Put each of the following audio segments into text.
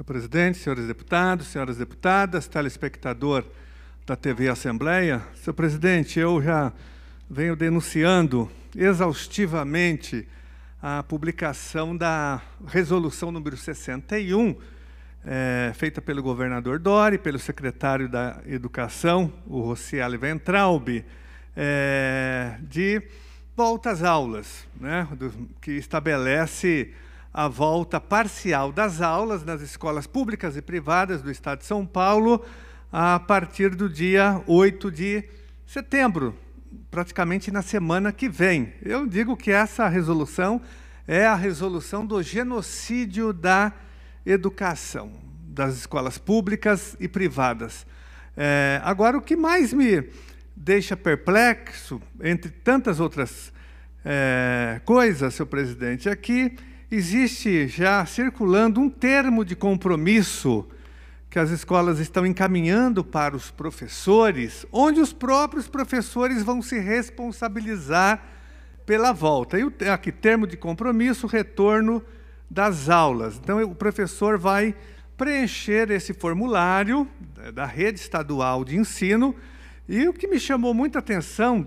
Senhor presidente, senhores deputados, senhoras deputadas, telespectador da TV Assembleia. Senhor presidente, eu já venho denunciando exaustivamente a publicação da resolução número 61, é, eh, feita pelo governador Dori, pelo secretário da Educação, o Rocieli Ventraub, é, eh, de volta às aulas, né, do, que estabelece a volta parcial das aulas nas escolas públicas e privadas do Estado de São Paulo a partir do dia 8 de setembro, praticamente na semana que vem. Eu digo que essa resolução é a resolução do genocídio da educação, das escolas públicas e privadas. É, agora, o que mais me deixa perplexo, entre tantas outras é, coisas, seu presidente, é que existe já circulando um termo de compromisso que as escolas estão encaminhando para os professores, onde os próprios professores vão se responsabilizar pela volta. E aqui, termo de compromisso, retorno das aulas. Então, o professor vai preencher esse formulário da rede estadual de ensino. E o que me chamou muita atenção,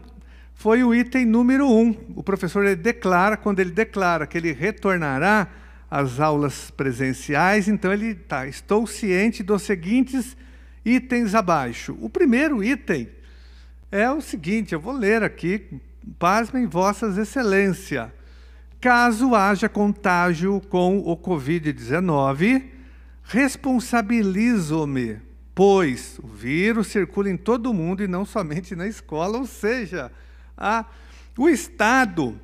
foi o item número um. O professor declara, quando ele declara que ele retornará às aulas presenciais, então ele está, estou ciente dos seguintes itens abaixo. O primeiro item é o seguinte, eu vou ler aqui, pasmem vossas excelência. Caso haja contágio com o COVID-19, responsabilizo-me, pois o vírus circula em todo o mundo e não somente na escola, ou seja, o Estado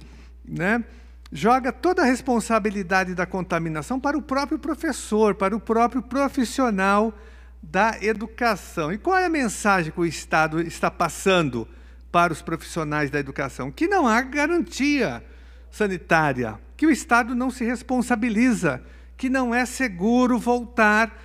né, joga toda a responsabilidade da contaminação para o próprio professor, para o próprio profissional da educação. E qual é a mensagem que o Estado está passando para os profissionais da educação? Que não há garantia sanitária, que o Estado não se responsabiliza, que não é seguro voltar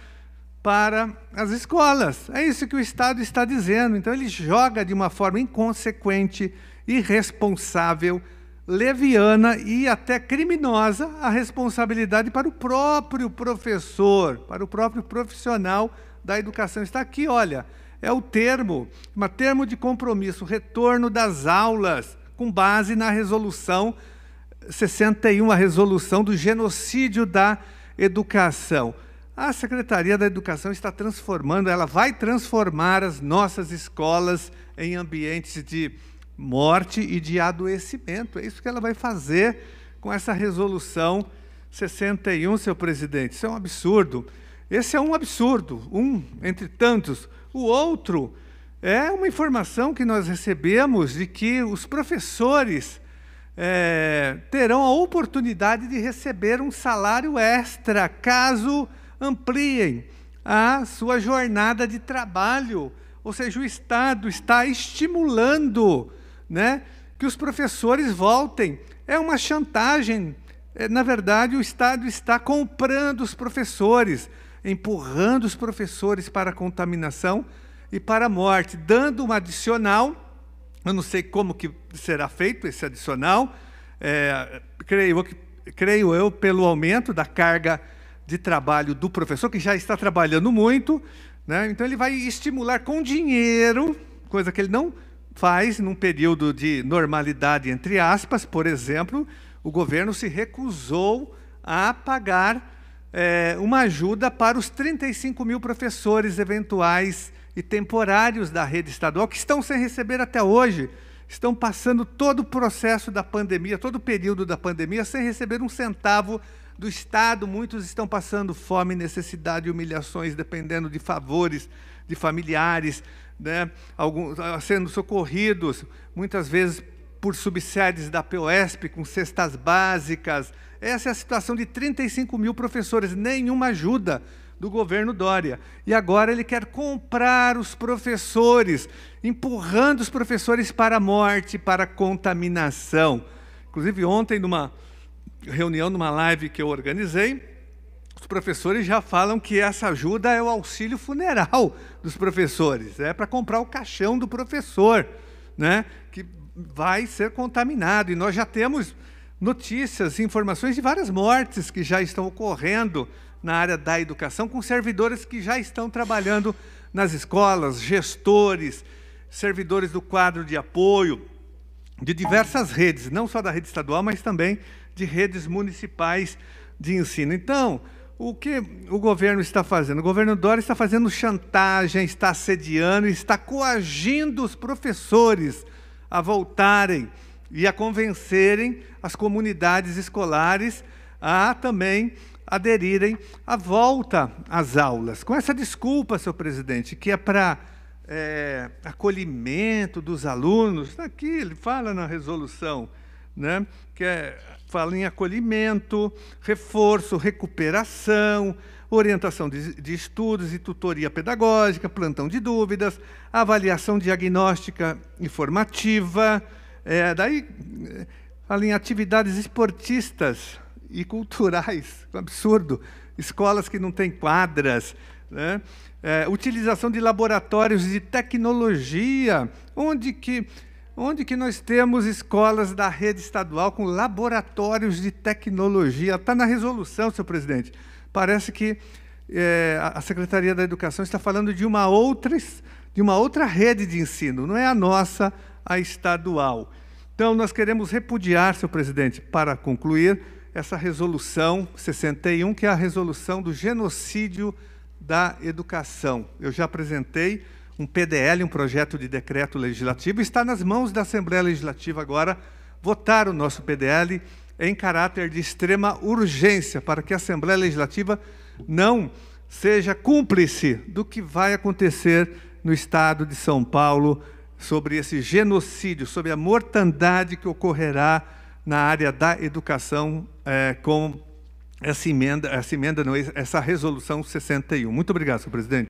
para as escolas. É isso que o Estado está dizendo. Então, ele joga de uma forma inconsequente irresponsável, leviana e até criminosa a responsabilidade para o próprio professor, para o próprio profissional da educação. Está aqui, olha, é o termo, mas termo de compromisso, retorno das aulas, com base na resolução 61, a resolução do genocídio da educação. A Secretaria da Educação está transformando, ela vai transformar as nossas escolas em ambientes de morte e de adoecimento. É isso que ela vai fazer com essa resolução 61, seu presidente. Isso é um absurdo. Esse é um absurdo, um entre tantos. O outro é uma informação que nós recebemos de que os professores é, terão a oportunidade de receber um salário extra caso ampliem a sua jornada de trabalho. Ou seja, o Estado está estimulando né? que os professores voltem. É uma chantagem. É, na verdade, o Estado está comprando os professores, empurrando os professores para a contaminação e para a morte, dando um adicional. Eu não sei como que será feito esse adicional. É, creio, creio eu pelo aumento da carga de trabalho do professor, que já está trabalhando muito. Né? Então, ele vai estimular com dinheiro, coisa que ele não faz num período de normalidade, entre aspas, por exemplo, o governo se recusou a pagar é, uma ajuda para os 35 mil professores eventuais e temporários da rede estadual que estão sem receber até hoje. Estão passando todo o processo da pandemia, todo o período da pandemia, sem receber um centavo do Estado. Muitos estão passando fome, necessidade, humilhações, dependendo de favores de familiares, né, alguns, ah, sendo socorridos muitas vezes por subsedes da POSP com cestas básicas. Essa é a situação de 35 mil professores, nenhuma ajuda do governo Dória. E agora ele quer comprar os professores, empurrando os professores para a morte, para a contaminação. Inclusive, ontem, numa reunião, numa live que eu organizei, os professores já falam que essa ajuda é o auxílio funeral dos professores, é para comprar o caixão do professor, né? que vai ser contaminado. E nós já temos notícias, informações de várias mortes que já estão ocorrendo na área da educação, com servidores que já estão trabalhando nas escolas, gestores, servidores do quadro de apoio, de diversas redes, não só da rede estadual, mas também de redes municipais de ensino. Então, o que o governo está fazendo? O governo Dória está fazendo chantagem, está assediando, está coagindo os professores a voltarem e a convencerem as comunidades escolares a também aderirem à volta às aulas. Com essa desculpa, senhor presidente, que é para é, acolhimento dos alunos, está né, aqui, ele fala na resolução, né, que é fala em acolhimento, reforço, recuperação, orientação de, de, estudos e tutoria pedagógica, plantão de dúvidas, avaliação diagnóstica informativa, é, daí é, fala em atividades esportistas e culturais, absurdo, escolas que não têm quadras, né? é, utilização de laboratórios de tecnologia, onde que onde que nós temos escolas da rede estadual com laboratórios de tecnologia. Está na resolução, senhor presidente. Parece que é, a Secretaria da Educação está falando de uma, outra, de uma outra rede de ensino, não é a nossa, a estadual. Então, nós queremos repudiar, senhor presidente, para concluir, essa resolução 61, que é a resolução do genocídio da educação. Eu já apresentei um PDL, um projeto de decreto legislativo, está nas mãos da Assembleia Legislativa agora votar o nosso PDL em caráter de extrema urgência, para que a Assembleia Legislativa não seja cúmplice do que vai acontecer no estado de São Paulo sobre esse genocídio, sobre a mortandade que ocorrerá na área da educação é, com essa emenda, essa emenda não, essa resolução 61. Muito obrigado, senhor presidente.